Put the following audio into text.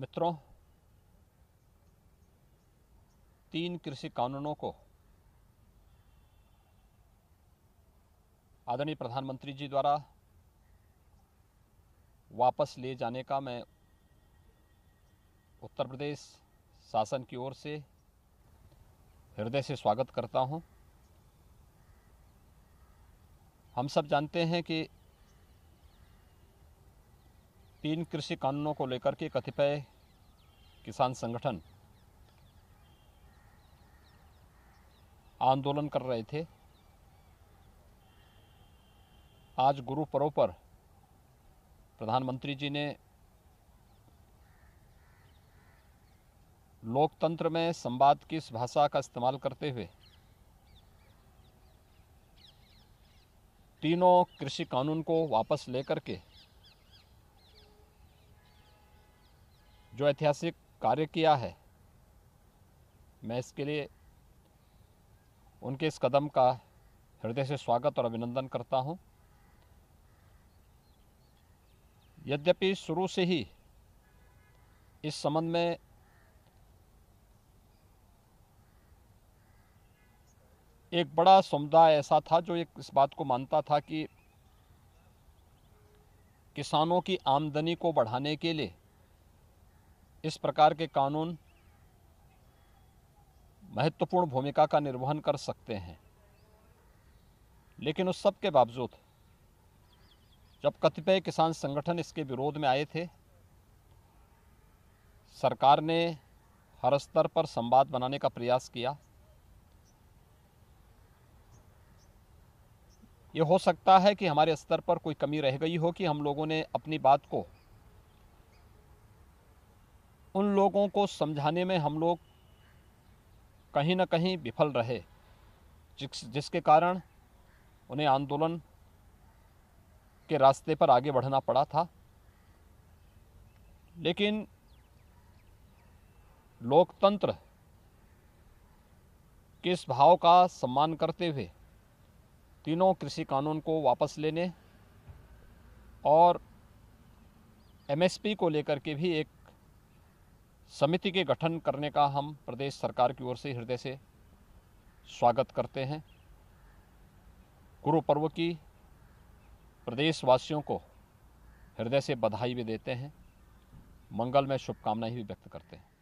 मित्रों तीन कृषि कानूनों को आदरणीय प्रधानमंत्री जी द्वारा वापस ले जाने का मैं उत्तर प्रदेश शासन की ओर से हृदय से स्वागत करता हूं। हम सब जानते हैं कि तीन कृषि कानूनों को लेकर के कतिपय किसान संगठन आंदोलन कर रहे थे आज गुरु पर्व पर प्रधानमंत्री जी ने लोकतंत्र में संवाद की इस भाषा का इस्तेमाल करते हुए तीनों कृषि कानून को वापस लेकर के जो ऐतिहासिक कार्य किया है मैं इसके लिए उनके इस कदम का हृदय से स्वागत और अभिनंदन करता हूं। यद्यपि शुरू से ही इस संबंध में एक बड़ा समुदाय ऐसा था जो एक इस बात को मानता था कि किसानों की आमदनी को बढ़ाने के लिए इस प्रकार के कानून महत्वपूर्ण भूमिका का निर्वहन कर सकते हैं लेकिन उस सब के बावजूद जब कतिपय किसान संगठन इसके विरोध में आए थे सरकार ने हर स्तर पर संवाद बनाने का प्रयास किया ये हो सकता है कि हमारे स्तर पर कोई कमी रह गई हो कि हम लोगों ने अपनी बात को उन लोगों को समझाने में हम लोग कहीं ना कहीं विफल रहे जिस जिसके कारण उन्हें आंदोलन के रास्ते पर आगे बढ़ना पड़ा था लेकिन लोकतंत्र के इस भाव का सम्मान करते हुए तीनों कृषि कानून को वापस लेने और एमएसपी को लेकर के भी एक समिति के गठन करने का हम प्रदेश सरकार की ओर से हृदय से स्वागत करते हैं गुरु पर्व की प्रदेशवासियों को हृदय से बधाई भी देते हैं मंगल में शुभकामनाएं भी व्यक्त करते हैं